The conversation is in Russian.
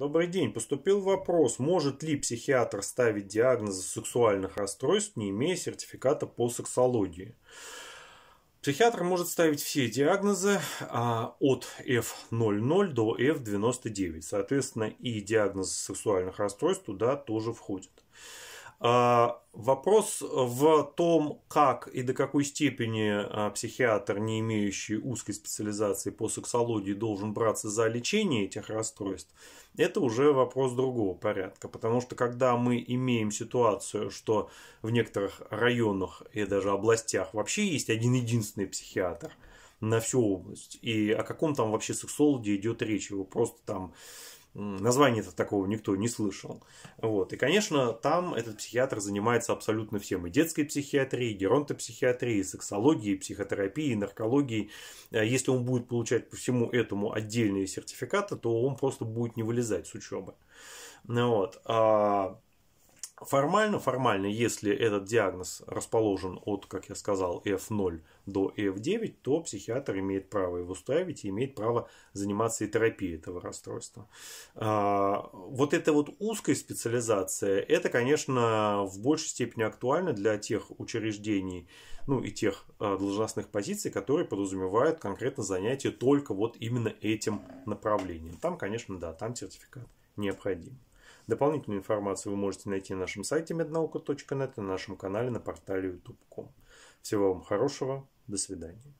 Добрый день. Поступил вопрос, может ли психиатр ставить диагнозы сексуальных расстройств, не имея сертификата по сексологии? Психиатр может ставить все диагнозы а, от F00 до F99. Соответственно, и диагноз сексуальных расстройств туда тоже входит. А, вопрос в том, как и до какой степени а, психиатр, не имеющий узкой специализации по сексологии, должен браться за лечение этих расстройств, это уже вопрос другого порядка. Потому что когда мы имеем ситуацию, что в некоторых районах и даже областях вообще есть один единственный психиатр на всю область, и о каком там вообще сексологии идет речь, его просто там Название то такого никто не слышал. Вот. И, конечно, там этот психиатр занимается абсолютно всем. И детской психиатрией, и геронтопсихиатрией, и сексологией, и психотерапией, и наркологией. Э, если он будет получать по всему этому отдельные сертификаты, то он просто будет не вылезать с учебы. Вот. А Формально, формально, если этот диагноз расположен от, как я сказал, F0 до F9, то психиатр имеет право его ставить и имеет право заниматься и терапией этого расстройства. А, вот эта вот узкая специализация, это, конечно, в большей степени актуально для тех учреждений, ну и тех а, должностных позиций, которые подразумевают конкретно занятие только вот именно этим направлением. Там, конечно, да, там сертификат необходим. Дополнительную информацию вы можете найти на нашем сайте mednauka.net и на нашем канале на портале youtube.com. Всего вам хорошего, до свидания.